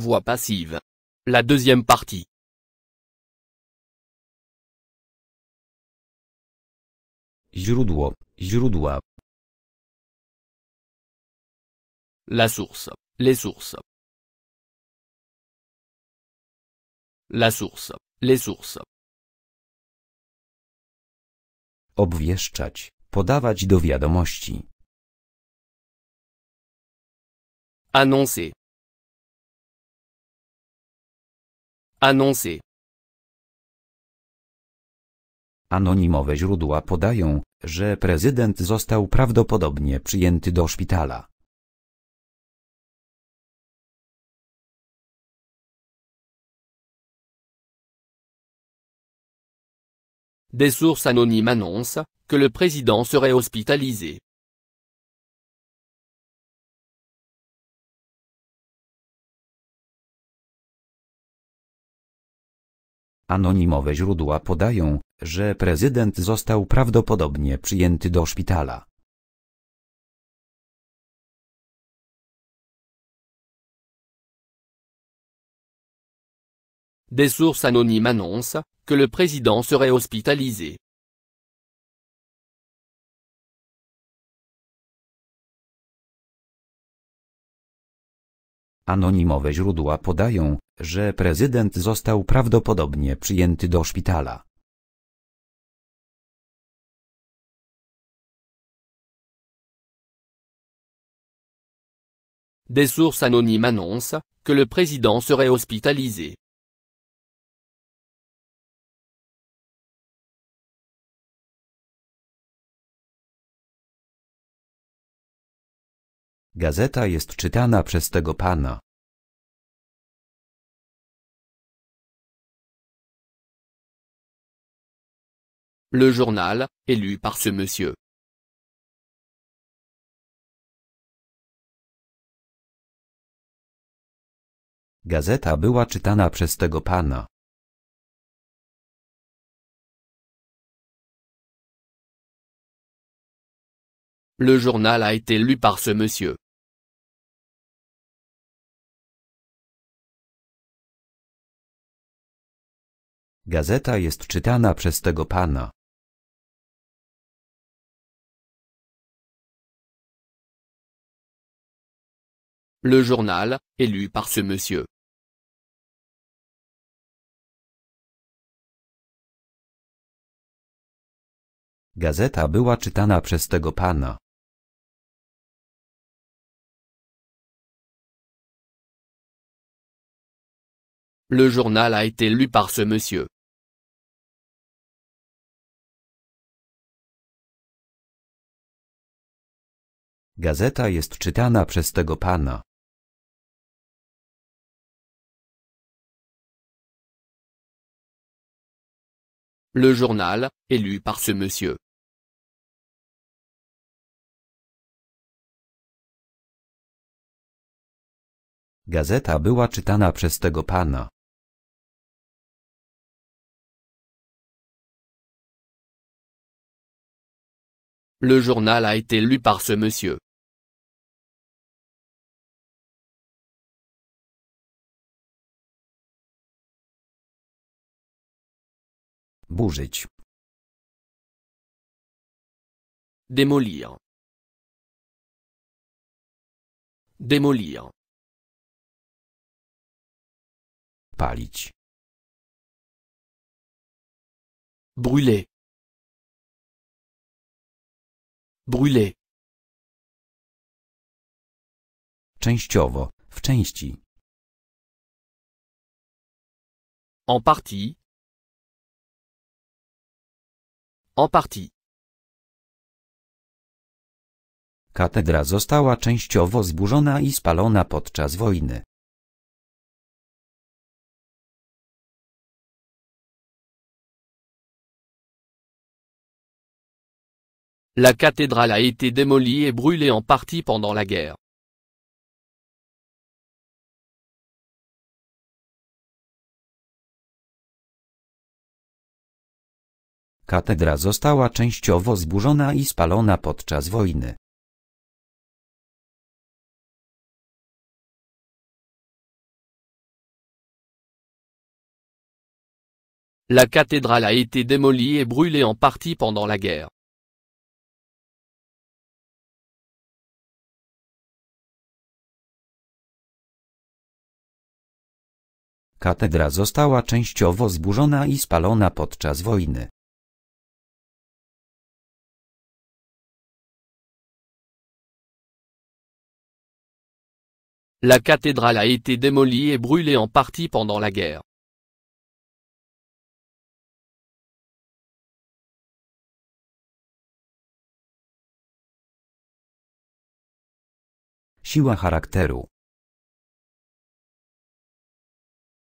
Voix passive. La deuxième partie. Źródło, źródła. La source, les sources. La source, les sources. Obwieszczać, podawać do wiadomości. Annoncer, Annoncer. Anonimowe źródła podają, że prezydent został prawdopodobnie przyjęty do szpitala. Des sources anonymes annoncent que le président serait hospitalisé. Anonimowe źródła podają, że prezydent został prawdopodobnie przyjęty do szpitala. Des sources anonymes annoncent que le président serait hospitalisé. Anonimowe źródła podają, że prezydent został prawdopodobnie przyjęty do szpitala. Des sources anonymes annoncent que le président serait hospitalisé. Gazeta jest czytana przez tego pana. Le journal, est lu par ce monsieur. Gazeta była czytana przez tego pana. Le journal a été lu par ce monsieur. Gazeta jest czytana przez tego pana. Le journal, est lu par ce monsieur. Gazeta była czytana przez tego pana. Le journal a été lu par ce monsieur. Gazeta jest czytana przez tego pana. le journal, est lu par ce monsieur. Gazeta była czytana przez tego pana. Le journal a été lu par ce monsieur. burzyć. demolir, demolir, Palić. Brûler. Brûler. Częściowo, w części. En partie, En partie. Katedra została częściowo zburzona i spalona podczas wojny. La cathédrale a été démolie et brûlée en partie pendant la guerre. Katedra została częściowo zburzona i spalona podczas wojny. La cathédrale a été démolie et brûlée en partie pendant la guerre. Katedra została częściowo zburzona i spalona podczas wojny. La cathédrale a été démolie et brûlée en partie pendant la guerre.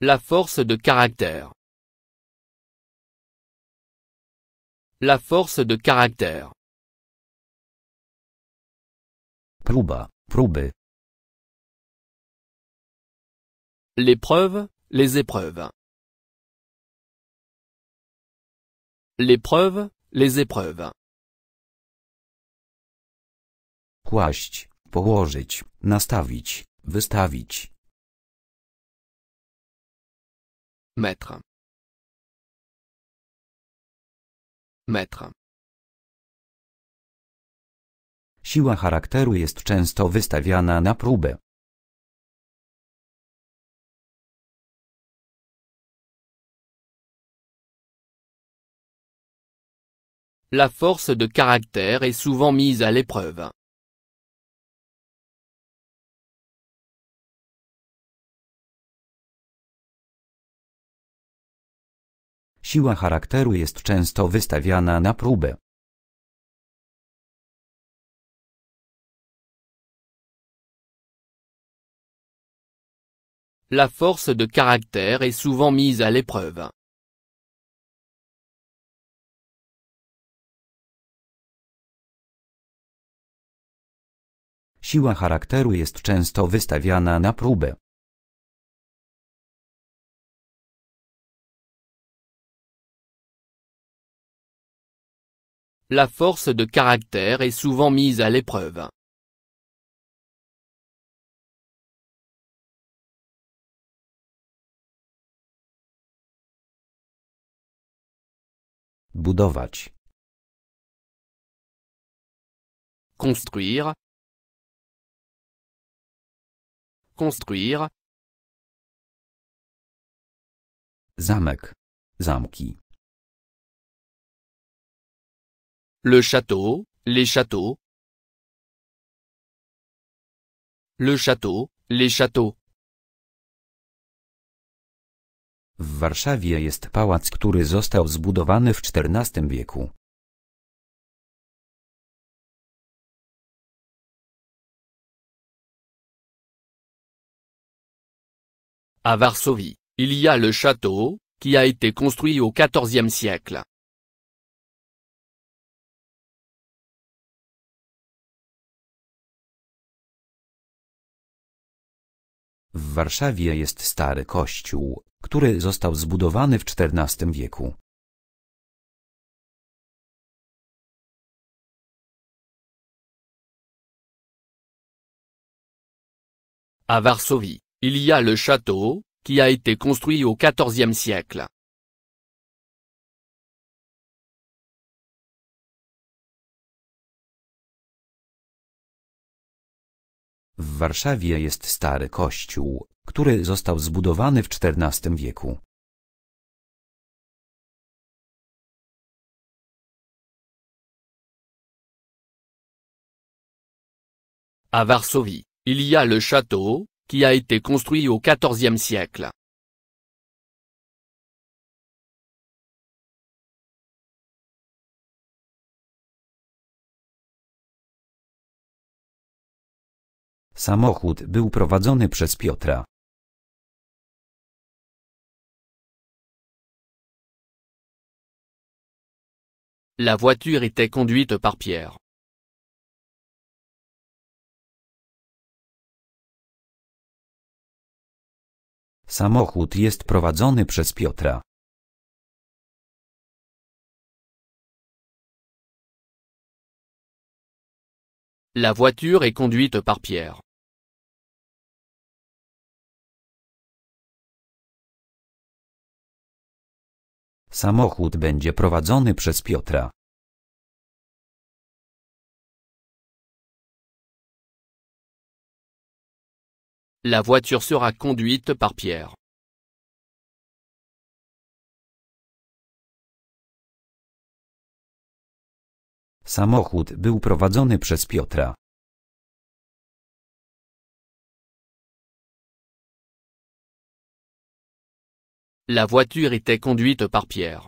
La force de caractère. La force de caractère. Prouba, proube. L'épreuve, les épreuves. L'épreuve, les épreuves. Kłaść, położyć, nastawić, wystawić. Mettre. Mettre. Siła charakteru jest często wystawiana na próbę. la force de caractère est souvent mise à l'épreuve. Siła charakteru jest często wystawiana na próbę. La force de caractère est souvent mise à l'épreuve. Siła charakteru jest często wystawiana na próbę. La force de caractère est souvent mise à l'épreuve. Budować. Construire, construire Zamek. Zamki. Le château, les châteaux. Le château, les châteaux. W Warszawie jest pałac, który został zbudowany w XIV wieku. À Varsovie, il y a le château, qui a été construit au XIVe siècle. W Warszawie jest stary kościół, który został zbudowany w XIV wieku. A Varsovie, Il y a le château, qui a été construit au XIVe siècle. W Warszawie jest stary kościół, który został zbudowany w XIV wieku. A Varsovie, il y a le château, qui a été construit au XIVe siècle. Samochód był prowadzony przez Piotra. La voiture était conduite par Pierre. Samochód jest prowadzony przez Piotra. La voiture est conduite par Pierre. Samochód będzie prowadzony przez Piotra. La voiture sera conduite par Pierre. Samochód był prowadzony przez Piotra. La voiture était conduite par Pierre.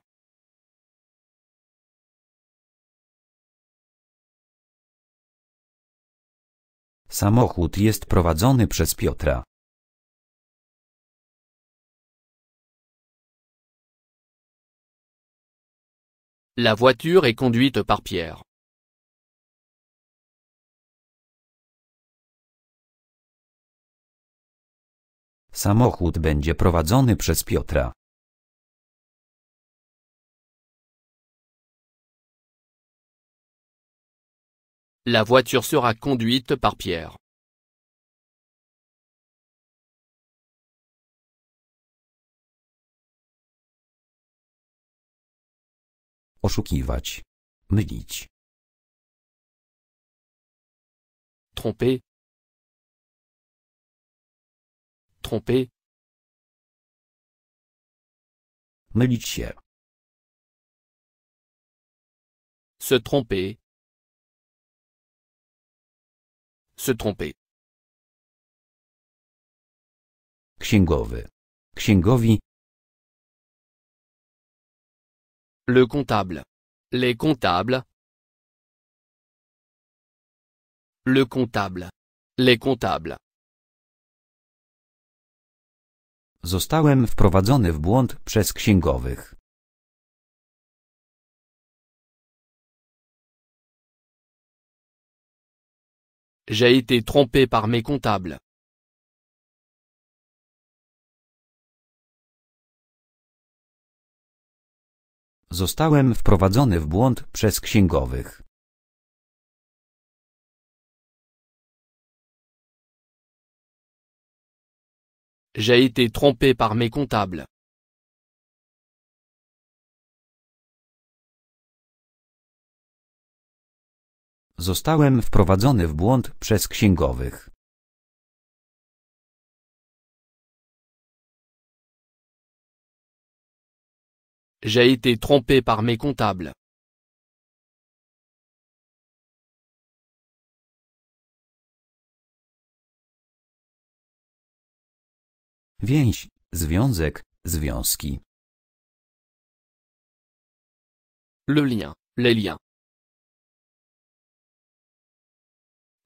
Samochód jest prowadzony przez Piotra. La voiture est conduite par Pierre. Samochód będzie prowadzony przez Piotra. La voiture sera conduite par Pierre. Oszukiwać. Tromper. Tromper. Se tromper. Se tromper. Księgowy. Księgowi. Le comptable. Les comptables. Le comptable. Les comptables. Zostałem wprowadzony w błąd przez księgowych. J'ai été trompé par mes comptables. Zostałem wprowadzony w błąd przez księgowych. J'ai été trompé par mes comptables. Zostałem wprowadzony w błąd przez księgowych. J'ai été trompé par mes comptables. Więź, związek, związki. Le lien, les liens.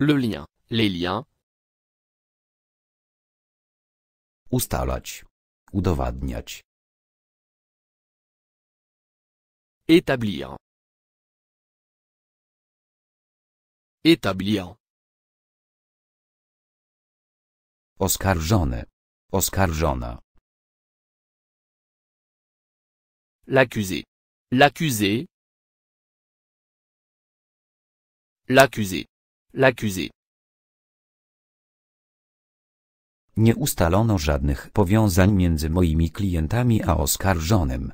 Le lien. Les liens. Ustalać. Udowadniać. Établir. Établir. Oskarżony. Oskarżona. L'accusé. L'accusé. L'accusé. L'accusé. Nie ustalono żadnych powiązań między moimi klientami a oskarżonym.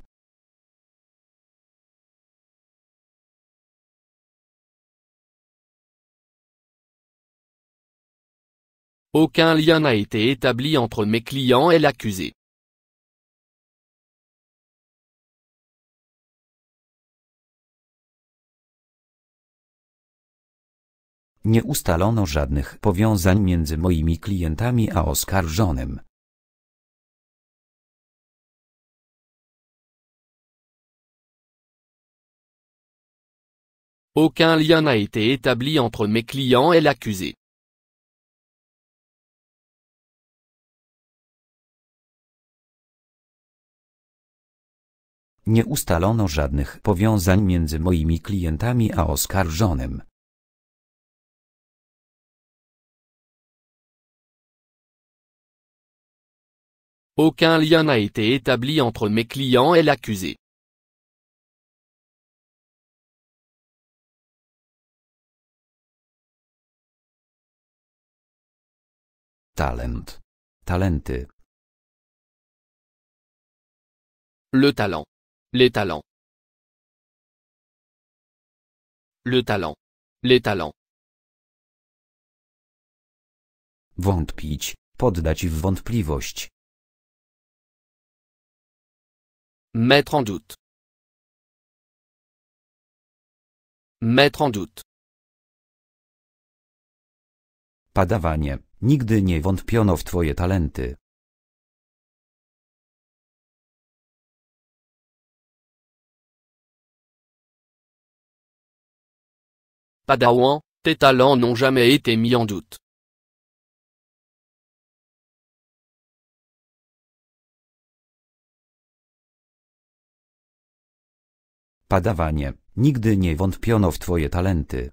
Aucun lien n'a été établi entre mes clients et l'accusé. Nie ustalono żadnych powiązań między moimi klientami a oskarżonym. Aucun lien n'a été établi entre mes clients et l'accusé. Nie ustalono żadnych powiązań między moimi klientami a oskarżonym. Aucun lien n'a été établi entre mes clients et l'accusé. Talent. Talenty. Le talent. Les talents. Le talent. Les talents. Wątpić, poddać w Mettre en doute. Mettre en doute. Padawanie. Nigdy nie wątpiono w twoje talenty. Padawan, tes talents n'ont jamais été mis en doute. Padawanie, nigdy nie wątpiono w Twoje talenty.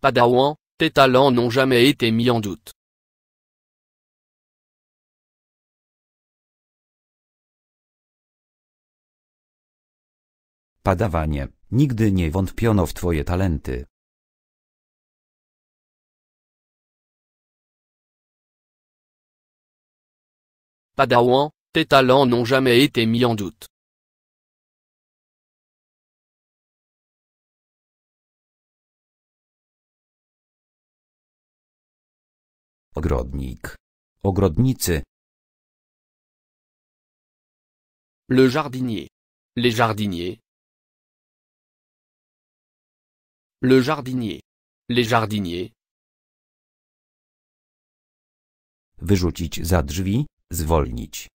Padawan, tes talents n'ont jamais été mis en doute. Padawanie, nigdy nie wątpiono w Twoje talenty. Padawan, tes talents n'ont jamais été mis en doute. Ogrodnik. Ogrodnicy. Le jardinier. Les jardiniers. Le jardinier. Les jardiniers. Wyrzucić za drzwi zwolnić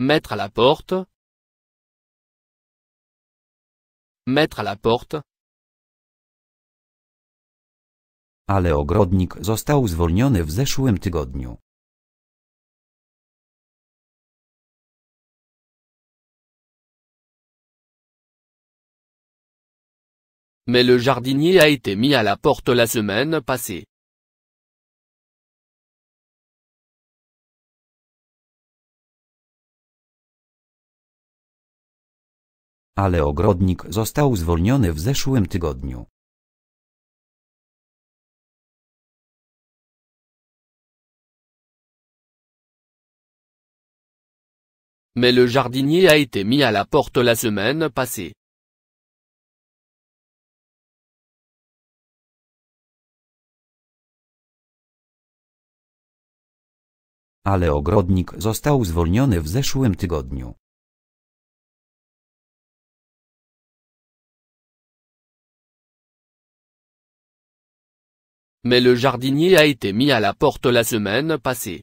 Mettre à la porte. Mettre à la porte. Ale ogrodnik został zwolniony w zeszłym tygodniu. Mais le jardinier a été mis à la porte la semaine passée. ale ogrodnik został zwolniony w zeszłym tygodniu. Mais le jardinier a été mis à la porte la semaine passée. Ale ogrodnik został zwolniony w zeszłym tygodniu. mais le jardinier a été mis à la porte la semaine passée.